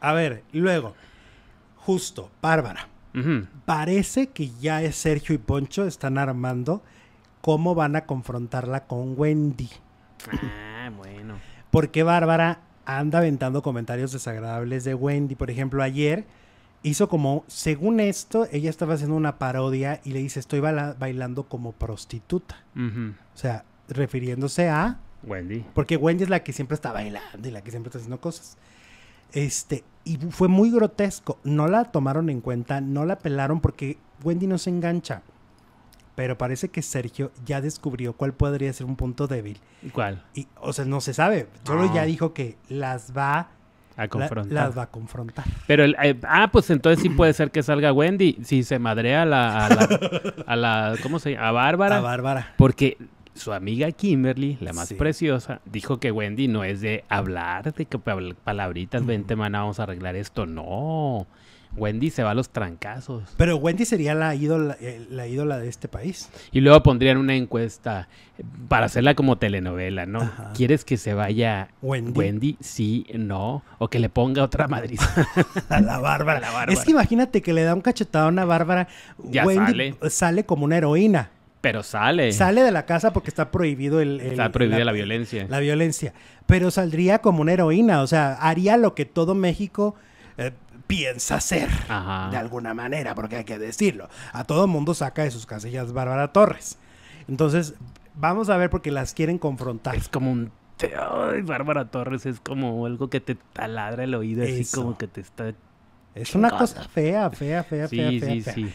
A ver, luego, justo, Bárbara. Parece que ya es Sergio y Poncho están armando cómo van a confrontarla con Wendy. Ah, bueno. Porque Bárbara anda aventando comentarios desagradables de Wendy. Por ejemplo, ayer hizo como, según esto, ella estaba haciendo una parodia y le dice, estoy bailando como prostituta. O sea, refiriéndose a... Wendy. Porque Wendy es la que siempre está bailando y la que siempre está haciendo cosas. Este, y fue muy grotesco. No la tomaron en cuenta, no la pelaron porque Wendy no se engancha. Pero parece que Sergio ya descubrió cuál podría ser un punto débil. ¿Cuál? Y, o sea, no se sabe. Solo ya ah. dijo que las va a confrontar. las va a confrontar. Pero, eh, ah, pues entonces sí puede ser que salga Wendy si se madrea la, a la, a la ¿cómo se llama? A Bárbara. A Bárbara. Porque su amiga Kimberly, la más preciosa, dijo que Wendy no es de hablar, de que palabritas, vente, mana, vamos a arreglar esto. No. Wendy se va a los trancazos. Pero Wendy sería la ídola, eh, la ídola de este país. Y luego pondrían una encuesta eh, para hacerla como telenovela, ¿no? ¿Quieres que se vaya Wendy? sí, no. O que le ponga otra madriz. a la Bárbara. la Bárbara. Es que imagínate que le da un cachetado a una Bárbara. Wendy sale como una heroína. Pero sale. Sale de la casa porque está prohibido el... está prohibida la, violencia. La violencia. Pero saldría como una heroína, o sea, haría lo que todo México eh, piensa hacer, Ajá. de alguna manera, porque hay que decirlo. A todo mundo saca de sus casillas Bárbara Torres. Entonces, vamos a ver porque las quieren confrontar. Es como un... Ay, Bárbara Torres es como algo que te taladra el oído, así como que te está... Es una cosa fea, fea, fea, fea, fea. Sí, Sí.